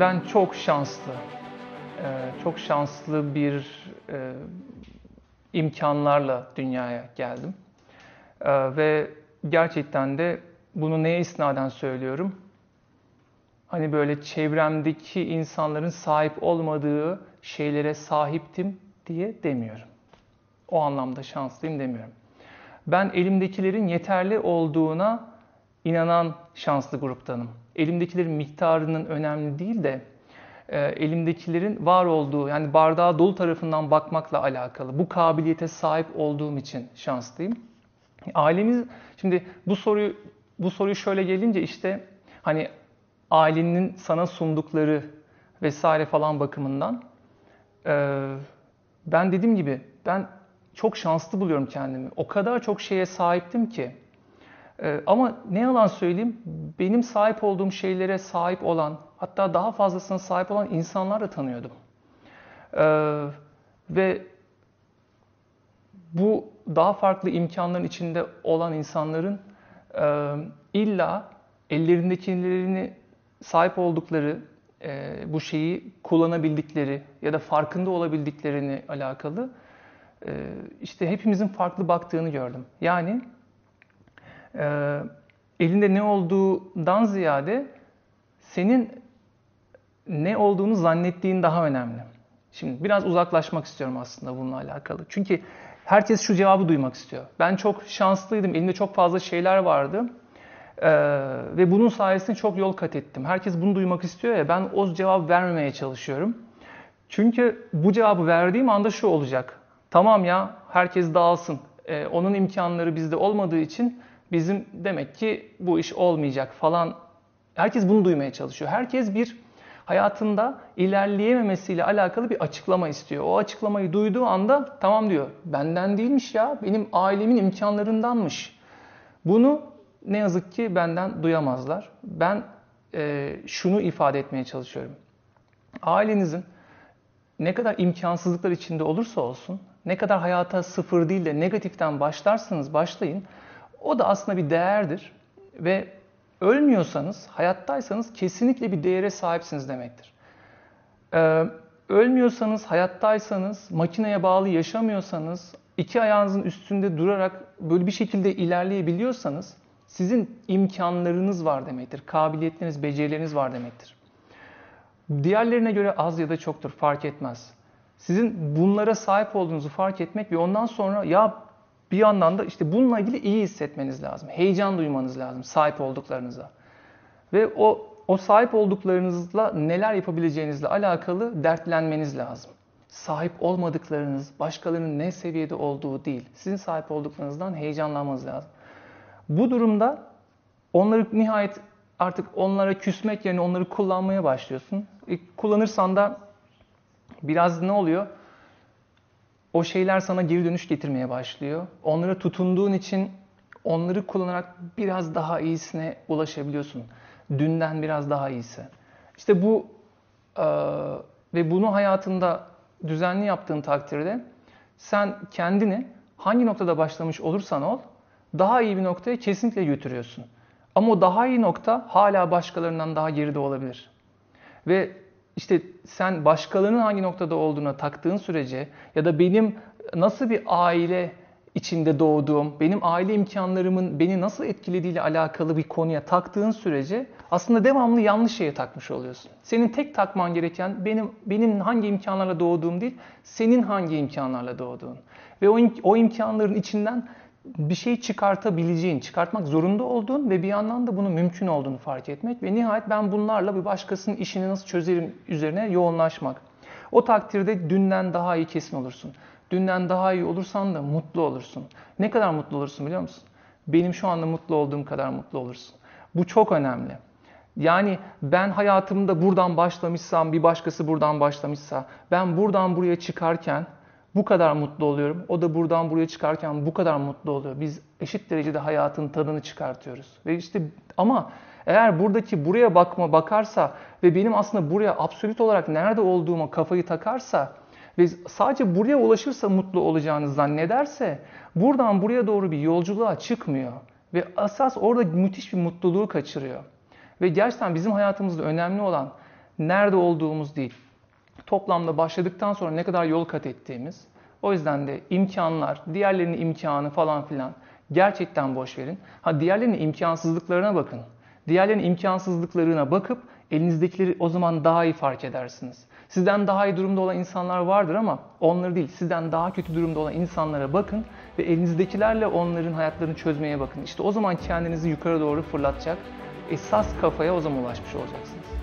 Ben çok şanslı, e, çok şanslı bir e, imkanlarla dünyaya geldim. E, ve gerçekten de bunu neye isnaden söylüyorum? Hani böyle çevremdeki insanların sahip olmadığı şeylere sahiptim diye demiyorum. O anlamda şanslıyım demiyorum. Ben elimdekilerin yeterli olduğuna inanan şanslı gruptanım. Elimdekilerin miktarının önemli değil de e, elimdekilerin var olduğu yani bardağa dolu tarafından bakmakla alakalı. Bu kabiliyete sahip olduğum için şanslıyım. Ailemiz şimdi bu soruyu bu soruyu şöyle gelince işte hani ailenin sana sundukları vesaire falan bakımından e, ben dediğim gibi ben çok şanslı buluyorum kendimi. O kadar çok şeye sahiptim ki ee, ama ne yalan söyleyeyim, benim sahip olduğum şeylere sahip olan, hatta daha fazlasına sahip olan insanlar da tanıyordum. Ee, ve bu daha farklı imkanların içinde olan insanların e, illa ellerindekilerini sahip oldukları e, bu şeyi kullanabildikleri ya da farkında olabildiklerini alakalı e, işte hepimizin farklı baktığını gördüm. Yani e, elinde ne olduğundan ziyade senin ne olduğunu zannettiğin daha önemli. Şimdi biraz uzaklaşmak istiyorum aslında bununla alakalı. Çünkü herkes şu cevabı duymak istiyor. Ben çok şanslıydım, elimde çok fazla şeyler vardı. Ee, ve bunun sayesinde çok yol kat ettim. Herkes bunu duymak istiyor ya ben o cevabı vermemeye çalışıyorum. Çünkü bu cevabı verdiğim anda şu olacak. Tamam ya herkes dağılsın. Ee, onun imkanları bizde olmadığı için bizim demek ki bu iş olmayacak falan. Herkes bunu duymaya çalışıyor. Herkes bir hayatında ilerleyememesiyle alakalı bir açıklama istiyor. O açıklamayı duyduğu anda tamam diyor. Benden değilmiş ya. Benim ailemin imkanlarındanmış. Bunu ne yazık ki benden duyamazlar. Ben e, şunu ifade etmeye çalışıyorum. Ailenizin ne kadar imkansızlıklar içinde olursa olsun, ne kadar hayata sıfır değil de negatiften başlarsanız başlayın, o da aslında bir değerdir ve ölmüyorsanız, hayattaysanız kesinlikle bir değere sahipsiniz demektir. Ee, ölmüyorsanız, hayattaysanız, makineye bağlı yaşamıyorsanız, iki ayağınızın üstünde durarak böyle bir şekilde ilerleyebiliyorsanız sizin imkanlarınız var demektir. Kabiliyetleriniz, becerileriniz var demektir. Diğerlerine göre az ya da çoktur fark etmez. Sizin bunlara sahip olduğunuzu fark etmek ve ondan sonra ya bir yandan da işte bununla ilgili iyi hissetmeniz lazım. Heyecan duymanız lazım sahip olduklarınıza. Ve o o sahip olduklarınızla neler yapabileceğinizle alakalı dertlenmeniz lazım. Sahip olmadıklarınız, başkalarının ne seviyede olduğu değil. Sizin sahip olduklarınızdan heyecanlanmanız lazım. Bu durumda onları nihayet artık onlara küsmek yerine onları kullanmaya başlıyorsun. E, kullanırsan da biraz ne oluyor? o şeyler sana geri dönüş getirmeye başlıyor. Onlara tutunduğun için onları kullanarak biraz daha iyisine ulaşabiliyorsun. Dünden biraz daha iyisi. İşte bu e, ve bunu hayatında düzenli yaptığın takdirde sen kendini hangi noktada başlamış olursan ol daha iyi bir noktaya kesinlikle götürüyorsun. Ama o daha iyi nokta hala başkalarından daha geride olabilir. Ve işte sen başkalarının hangi noktada olduğuna taktığın sürece ya da benim nasıl bir aile içinde doğduğum, benim aile imkanlarımın beni nasıl etkilediğiyle alakalı bir konuya taktığın sürece aslında devamlı yanlış şeye takmış oluyorsun. Senin tek takman gereken benim benim hangi imkanlarla doğduğum değil, senin hangi imkanlarla doğduğun. Ve o, o imkanların içinden bir şey çıkartabileceğin, çıkartmak zorunda olduğun ve bir yandan da bunun mümkün olduğunu fark etmek ve nihayet ben bunlarla bir başkasının işini nasıl çözerim üzerine yoğunlaşmak. O takdirde dünden daha iyi kesin olursun. Dünden daha iyi olursan da mutlu olursun. Ne kadar mutlu olursun biliyor musun? Benim şu anda mutlu olduğum kadar mutlu olursun. Bu çok önemli. Yani ben hayatımda buradan başlamışsam, bir başkası buradan başlamışsa, ben buradan buraya çıkarken bu kadar mutlu oluyorum. O da buradan buraya çıkarken bu kadar mutlu oluyor. Biz eşit derecede hayatın tadını çıkartıyoruz. Ve işte ama eğer buradaki buraya bakma bakarsa ve benim aslında buraya absolut olarak nerede olduğuma kafayı takarsa ve sadece buraya ulaşırsa mutlu olacağını zannederse buradan buraya doğru bir yolculuğa çıkmıyor. Ve asas orada müthiş bir mutluluğu kaçırıyor. Ve gerçekten bizim hayatımızda önemli olan nerede olduğumuz değil toplamda başladıktan sonra ne kadar yol kat ettiğimiz. O yüzden de imkanlar, diğerlerinin imkanı falan filan gerçekten boş verin. Ha diğerlerinin imkansızlıklarına bakın. Diğerlerinin imkansızlıklarına bakıp elinizdekileri o zaman daha iyi fark edersiniz. Sizden daha iyi durumda olan insanlar vardır ama onları değil, sizden daha kötü durumda olan insanlara bakın ve elinizdekilerle onların hayatlarını çözmeye bakın. İşte o zaman kendinizi yukarı doğru fırlatacak, esas kafaya o zaman ulaşmış olacaksınız.